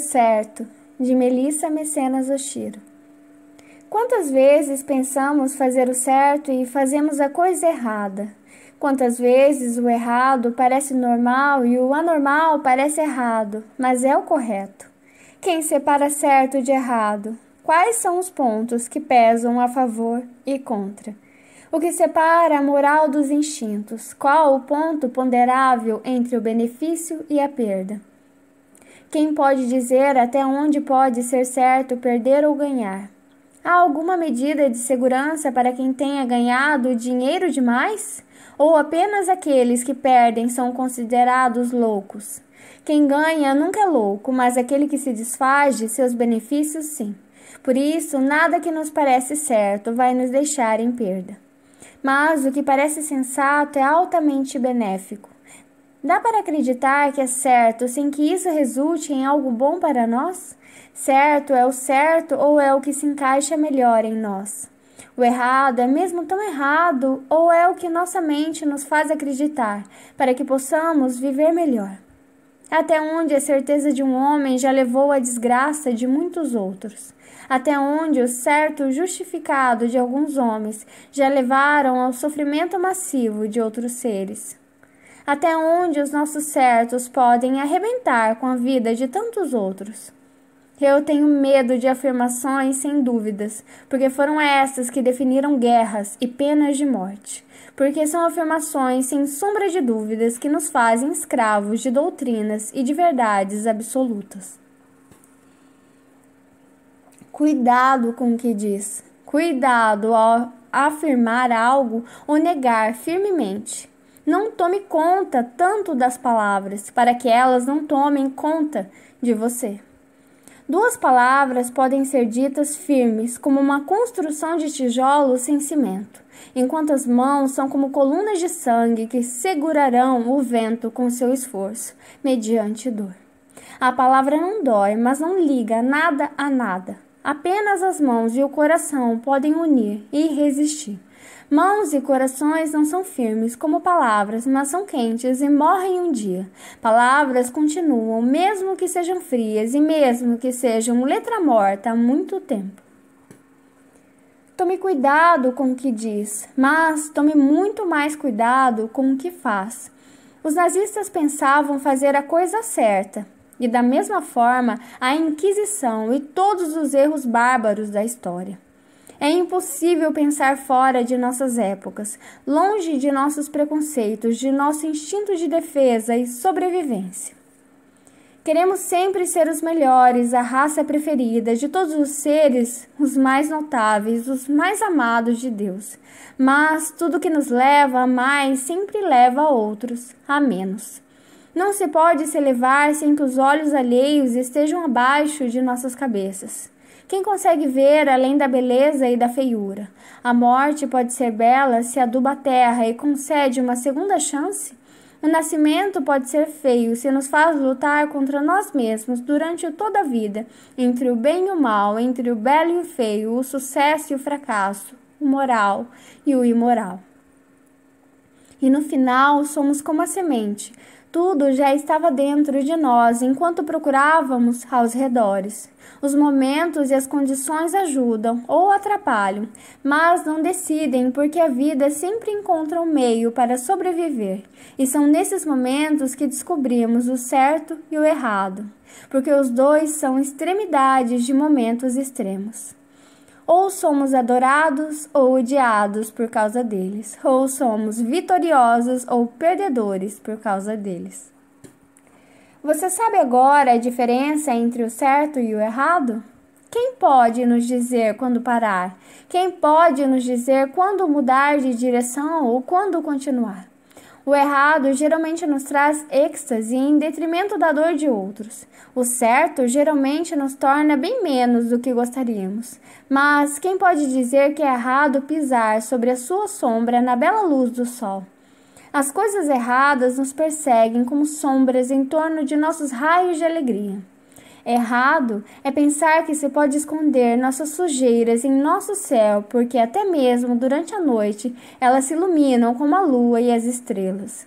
Certo, de Melissa Mecenas Oshiro. Quantas vezes pensamos fazer o certo e fazemos a coisa errada? Quantas vezes o errado parece normal e o anormal parece errado, mas é o correto? Quem separa certo de errado? Quais são os pontos que pesam a favor e contra? O que separa a moral dos instintos? Qual o ponto ponderável entre o benefício e a perda? Quem pode dizer até onde pode ser certo perder ou ganhar? Há alguma medida de segurança para quem tenha ganhado dinheiro demais? Ou apenas aqueles que perdem são considerados loucos? Quem ganha nunca é louco, mas aquele que se desfaz de seus benefícios, sim. Por isso, nada que nos parece certo vai nos deixar em perda. Mas o que parece sensato é altamente benéfico. Dá para acreditar que é certo sem que isso resulte em algo bom para nós? Certo é o certo ou é o que se encaixa melhor em nós? O errado é mesmo tão errado ou é o que nossa mente nos faz acreditar para que possamos viver melhor? Até onde a certeza de um homem já levou à desgraça de muitos outros? Até onde o certo justificado de alguns homens já levaram ao sofrimento massivo de outros seres? até onde os nossos certos podem arrebentar com a vida de tantos outros. Eu tenho medo de afirmações sem dúvidas, porque foram essas que definiram guerras e penas de morte. Porque são afirmações sem sombra de dúvidas que nos fazem escravos de doutrinas e de verdades absolutas. Cuidado com o que diz. Cuidado ao afirmar algo ou negar firmemente não tome conta tanto das palavras, para que elas não tomem conta de você. Duas palavras podem ser ditas firmes, como uma construção de tijolos sem cimento, enquanto as mãos são como colunas de sangue que segurarão o vento com seu esforço, mediante dor. A palavra não dói, mas não liga nada a nada. Apenas as mãos e o coração podem unir e resistir. Mãos e corações não são firmes como palavras, mas são quentes e morrem um dia. Palavras continuam, mesmo que sejam frias e mesmo que sejam letra morta há muito tempo. Tome cuidado com o que diz, mas tome muito mais cuidado com o que faz. Os nazistas pensavam fazer a coisa certa, e da mesma forma a Inquisição e todos os erros bárbaros da história. É impossível pensar fora de nossas épocas, longe de nossos preconceitos, de nosso instinto de defesa e sobrevivência. Queremos sempre ser os melhores, a raça preferida, de todos os seres, os mais notáveis, os mais amados de Deus. Mas tudo que nos leva a mais sempre leva a outros a menos. Não se pode se elevar sem que os olhos alheios estejam abaixo de nossas cabeças. Quem consegue ver além da beleza e da feiura? A morte pode ser bela se aduba a terra e concede uma segunda chance? O nascimento pode ser feio se nos faz lutar contra nós mesmos durante toda a vida, entre o bem e o mal, entre o belo e o feio, o sucesso e o fracasso, o moral e o imoral. E no final somos como a semente, tudo já estava dentro de nós enquanto procurávamos aos redores. Os momentos e as condições ajudam ou atrapalham, mas não decidem porque a vida sempre encontra um meio para sobreviver. E são nesses momentos que descobrimos o certo e o errado, porque os dois são extremidades de momentos extremos. Ou somos adorados ou odiados por causa deles, ou somos vitoriosos ou perdedores por causa deles. Você sabe agora a diferença entre o certo e o errado? Quem pode nos dizer quando parar? Quem pode nos dizer quando mudar de direção ou quando continuar? O errado geralmente nos traz êxtase em detrimento da dor de outros. O certo geralmente nos torna bem menos do que gostaríamos. Mas quem pode dizer que é errado pisar sobre a sua sombra na bela luz do sol? As coisas erradas nos perseguem como sombras em torno de nossos raios de alegria. Errado é pensar que se pode esconder nossas sujeiras em nosso céu, porque até mesmo durante a noite elas se iluminam como a lua e as estrelas.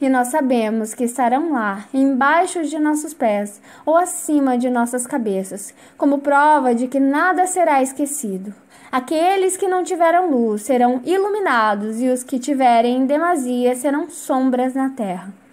E nós sabemos que estarão lá, embaixo de nossos pés ou acima de nossas cabeças, como prova de que nada será esquecido. Aqueles que não tiveram luz serão iluminados, e os que tiverem demasia serão sombras na terra.